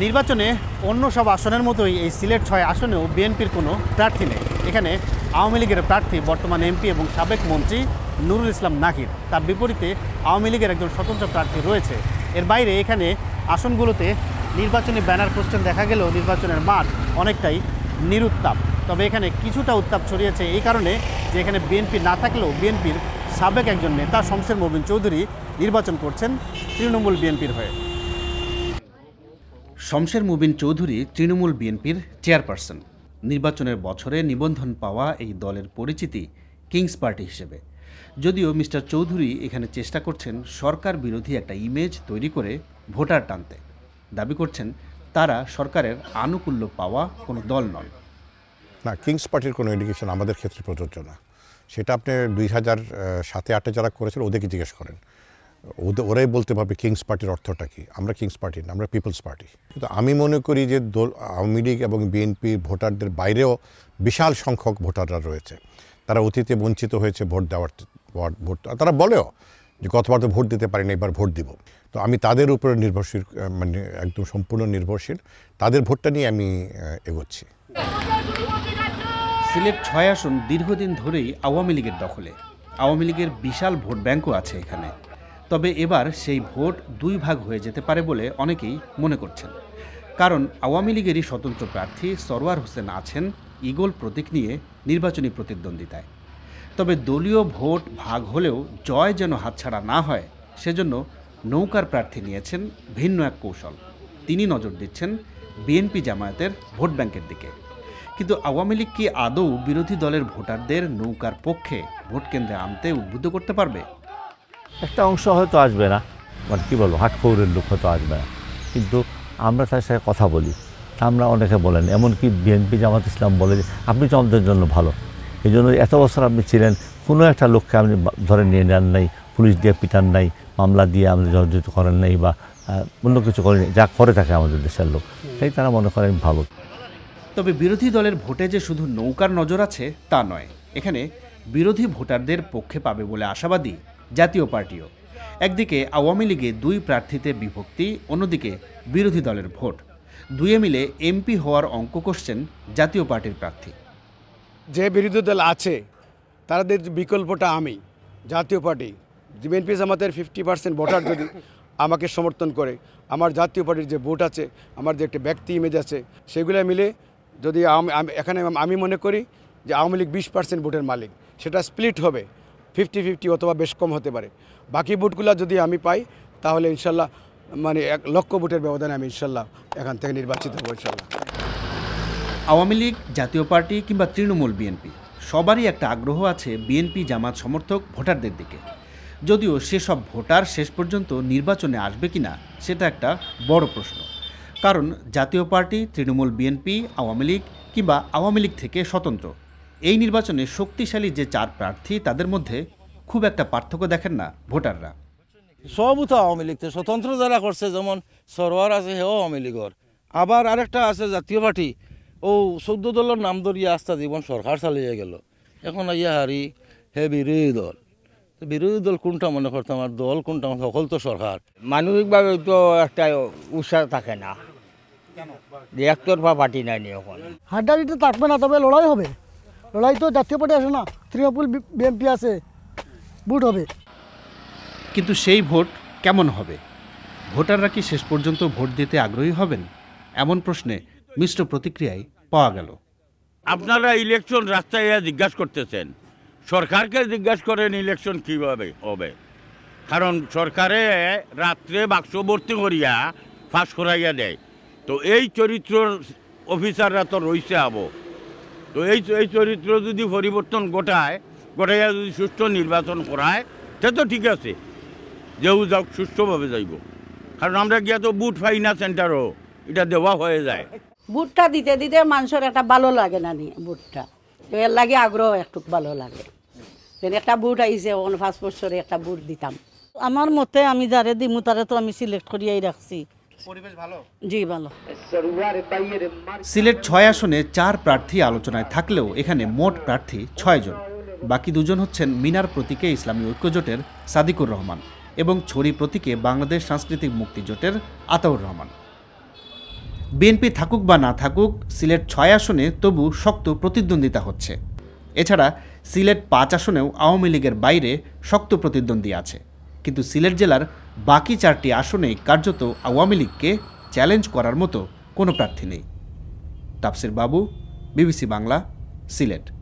নির্বাচনে অন্য সব আসনের মতোই এই সিলেট ছয় আসনেও বিএনপির কোনো প্রার্থী নেই এখানে আওয়ামী লীগের প্রার্থী বর্তমান এমপি এবং সাবেক মন্ত্রী নুরুল ইসলাম নাহিদ তার বিপরীতে আওয়ামী লীগের একজন স্বতন্ত্র প্রার্থী রয়েছে এর বাইরে এখানে আসনগুলোতে নির্বাচনী ব্যানার কোশ্চেন দেখা গেলেও নির্বাচনের মাঠ অনেকটাই নিরুত্তাপ তবে এখানে কিছুটা উত্তাপ ছড়িয়েছে এই কারণে যে এখানে বিএনপি না থাকলেও বিএনপির সাবেক একজন নেতা শমশের মোবিন চৌধুরী নির্বাচন করছেন তৃণমূল বিএনপির হয়ে শমশের মুবিন চৌধুরী তৃণমূল বিএনপির চেয়ারপারসন নির্বাচনের বছরে নিবন্ধন পাওয়া এই দলের পরিচিতি কিংস পার্টি হিসেবে যদিও মিস্টার চৌধুরী এখানে চেষ্টা করছেন সরকার বিরোধী একটা ইমেজ তৈরি করে ভোটার টানতে দাবি করছেন তারা সরকারের আনুকূল্য পাওয়া কোনো দল নন না কিংস পার্টির কোনো ইন্ডিকেশন আমাদের ক্ষেত্রে প্রযোজ্য না সেটা আপনি দুই হাজার সাতে আটে যারা করেছেন ওদেরকে জিজ্ঞেস করেন ওদের ওরাই বলতে পারবে কিংস পার্টির অর্থটা কি আমরা কিংস পার্টি না আমরা পিপলস পার্টি কিন্তু আমি মনে করি যে দল আওয়ামী লীগ এবং বিএনপির ভোটারদের বাইরেও বিশাল সংখ্যক ভোটাররা রয়েছে তারা অতীতে বঞ্চিত হয়েছে ভোট দেওয়ার ভোট তারা বলেও যে গতবার তো ভোট দিতে পারি না এবার ভোট দিব তো আমি তাদের উপরে নির্ভরশীল মানে একদম সম্পূর্ণ নির্ভরশীল তাদের ভোটটা নিয়ে আমি এগোচ্ছি সিলেট ছয় আসন দীর্ঘদিন ধরেই আওয়ামী লীগের দখলে আওয়ামী লীগের বিশাল ভোট ব্যাঙ্কও আছে এখানে তবে এবার সেই ভোট দুই ভাগ হয়ে যেতে পারে বলে অনেকেই মনে করছেন কারণ আওয়ামী লীগেরই স্বতন্ত্র প্রার্থী সরওয়ার হোসেন আছেন ইগল প্রতীক নিয়ে নির্বাচনী প্রতিদ্বন্দ্বিতায় তবে দলীয় ভোট ভাগ হলেও জয় যেন হাতছাড়া না হয় সেজন্য নৌকার প্রার্থী নিয়েছেন ভিন্ন এক কৌশল তিনি নজর দিচ্ছেন বিএনপি জামায়াতের ভোট ব্যাংকের দিকে কিন্তু আওয়ামী লীগ কি আদৌ বিরোধী দলের ভোটারদের নৌকার পক্ষে ভোট কেন্দ্রে আনতে উদ্বুদ্ধ করতে পারবে একটা অংশ হয়তো আসবে না মানে কী বলবো হাটখৌরের লোক হয়তো আসবে না কিন্তু আমরা তার সাথে কথা বলি আমরা অনেকে বলেন এমনকি বিএনপি জামাত ইসলাম বলে যে আপনি তো আমাদের জন্য ভালো এই জন্য এত বছর আপনি ছিলেন কোনো একটা লোককে আপনি ধরে নিয়ে নেন নাই পুলিশ দিয়ে পিটান নাই মামলা দিয়ে আপনি জর্জিত করেন নাই বা অন্য কিছু করেন যা করে থাকে আমাদের দেশের লোক তাই তারা মনে করেন ভালো তবে বিরোধী দলের ভোটে যে শুধু নৌকার নজর আছে তা নয় এখানে বিরোধী ভোটারদের পক্ষে পাবে বলে আশাবাদী জাতীয় পার্টিও একদিকে আওয়ামী লীগে দুই প্রার্থীতে বিভক্তি অন্যদিকে বিরোধী দলের ভোট দুয়ে মিলে এমপি হওয়ার অঙ্ক করছেন জাতীয় পার্টির প্রার্থী যে বিরোধী দল আছে তাদের বিকল্পটা আমি জাতীয় পার্টি বিএনপি আমাদের ফিফটি পার্সেন্ট ভোটার যদি আমাকে সমর্থন করে আমার জাতীয় পার্টির যে ভোট আছে আমার যে একটা ব্যক্তি ইমেজ আছে সেগুলো মিলে যদি এখানে আমি মনে করি যে আওয়ামী লীগ বিশ পার্সেন্ট ভোটের মালিক সেটা স্প্লিট হবে ফিফটি ফিফটি অথবা বেশ কম হতে পারে বাকি বুটগুলো যদি আমি পাই তাহলে ইনশাল্লাহ মানে এক লক্ষ বুটের ব্যবধানে আমি ইনশাল্লাহ এখান থেকে নির্বাচিত হব ইনশাল্লাহ আওয়ামী লীগ জাতীয় পার্টি কিংবা তৃণমূল বিএনপি সবারই একটা আগ্রহ আছে বিএনপি জামাত সমর্থক ভোটারদের দিকে যদিও সেসব ভোটার শেষ পর্যন্ত নির্বাচনে আসবে কি না সেটা একটা বড় প্রশ্ন কারণ জাতীয় পার্টি তৃণমূল বিএনপি আওয়ামী লীগ কিংবা আওয়ামী লীগ থেকে স্বতন্ত্র এই নির্বাচনে শক্তিশালী যে চার প্রার্থী তাদের মধ্যে খুব একটা পার্থক্য দেখেন না ভোটাররা সব তো আওয়ামী লীগ স্বতন্ত্র যারা করছে যেমন সরোয়ার আছে হেও আওয়ামী লীগর আবার আরেকটা আছে জাতীয় পার্টি ও চৌদ্দ দলের নাম ধরিয়া আস্থা জীবন সরকার চালিয়ে গেল এখন ইয়া হারি হে বিরোধী দল বিরোধী দল কোনটা মনে করতো আমার দল কোনটা সকল তো সরকার মানবিকভাবে তো একটা উৎসাহ থাকে না একতরফা পার্টি নাই এখন হাড্ডাহাড্ডিতে থাকবে না তবে লড়াই হবে লড়াই তো জাতীয় পার্টি আসে না তৃণমূল বিএনপি আসে ভোট হবে কিন্তু সেই ভোট কেমন হবে ভোটাররা কি শেষ পর্যন্ত ভোট দিতে আগ্রহী হবেন এমন প্রশ্নে মিশ্র প্রতিক্রিয়ায় পাওয়া গেল আপনারা ইলেকশন রাস্তায় জিজ্ঞাসা করতেছেন সরকারকে জিজ্ঞাসা করেন ইলেকশন কীভাবে হবে কারণ সরকারে রাত্রে বাক্স ভর্তি করিয়া ফাঁস করাইয়া দেয় তো এই চরিত্র অফিসাররা তো রইছে আবো তো এই এই চরিত্র যদি পরিবর্তন ঘটায় ঘটাইয়া যদি সুষ্ঠু নির্বাচন করায় সে তো ঠিক আছে যেও যাওক সুষ্ঠুভাবে যাইব কারণ আমরা গিয়া তো বুট ফাইনা না সেন্টারও এটা দেওয়া হয়ে যায় বুটটা দিতে দিতে মানুষের একটা ভালো লাগে না নি বুটটা তো এর লাগে আগ্রহ একটু ভালো লাগে একটা বুট আইছে অন পাঁচ বছরে একটা বুট দিতাম আমার মতে আমি যারে দিমু তারে তো আমি সিলেক্ট করিয়াই রাখছি সিলেট ছয় আসনে চার প্রার্থী আলোচনায় থাকলেও এখানে মোট প্রার্থী ছয়জন বাকি দুজন হচ্ছেন মিনার প্রতীকে ইসলামী ঐক্যজোটের সাদিকুর রহমান এবং ছড়ি প্রতীকে বাংলাদেশ সাংস্কৃতিক মুক্তিজোটের আতাউর রহমান বিএনপি থাকুক বা না থাকুক সিলেট ছয় আসনে তবু শক্ত প্রতিদ্বন্দ্বিতা হচ্ছে এছাড়া সিলেট পাঁচ আসনেও আওয়ামী লীগের বাইরে শক্ত প্রতিদ্বন্দ্বী আছে কিন্তু সিলেট জেলার বাকি চারটি আসনে কার্যত আওয়ামী লীগকে চ্যালেঞ্জ করার মতো কোনো প্রার্থী নেই তাপসির বাবু বিবিসি বাংলা সিলেট